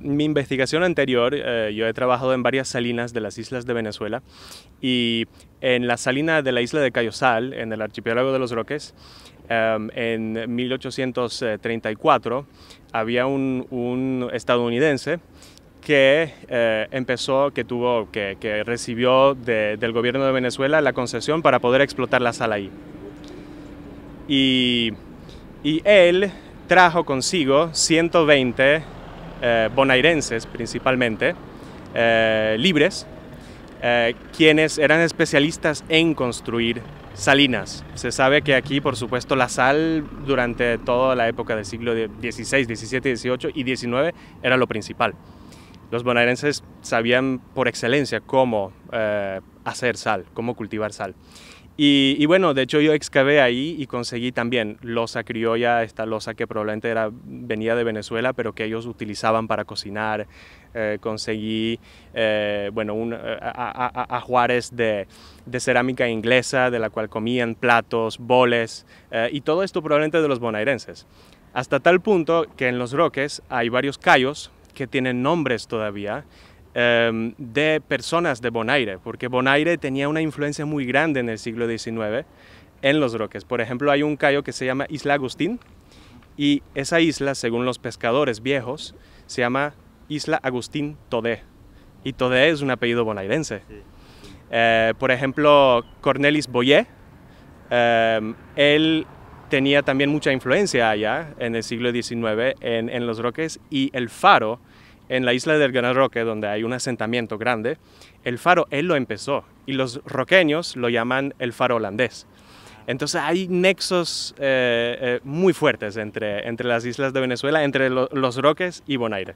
Mi investigación anterior, eh, yo he trabajado en varias salinas de las islas de Venezuela y en la salina de la isla de Cayosal, en el archipiélago de los Roques, em, en 1834 había un, estadounidense que eh, empezó, que tuvo, que, recibió del gobierno de Venezuela la concesión para poder explotar la sal ahí. Y, y él trajo consigo 120 eh, bonairenses principalmente, eh, libres, eh, quienes eran especialistas en construir salinas. Se sabe que aquí, por supuesto, la sal durante toda la época del siglo XVI, XVII, XVIII y XIX era lo principal. Los bonaerenses sabían por excelencia cómo eh, hacer sal, cómo cultivar sal. Y, bueno, de hecho yo excavé ahí y conseguí también losa criolla, esta losa que probablemente era, venía de Venezuela, pero que ellos utilizaban para cocinar. Eh, conseguí, eh, bueno, un, eh, a, de, cerámica inglesa, de la cual comían platos, boles, y todo esto probablemente de los bonaerenses. Hasta tal punto que en Los Roques hay varios callos que tienen nombres todavía Em, de personas de Bonaire, porque Bonaire tenía una influencia muy grande en el siglo XIX en los roques. Por ejemplo, hay un callo que se llama Isla Agustín y esa isla, según los pescadores viejos, se llama Isla Agustín Todé. Y Todé es un apellido bonairense. Eh, por ejemplo, Cornelis Boyer, em, él tenía también mucha influencia allá en el siglo XIX en Los Roques y el faro en la isla del Gran Roque, donde hay un asentamiento grande, el faro él lo empezó y los roqueños lo llaman el faro holandés. Entonces hay nexos eh, eh, muy fuertes entre, entre las islas de Venezuela, entre los roques y Bonaire.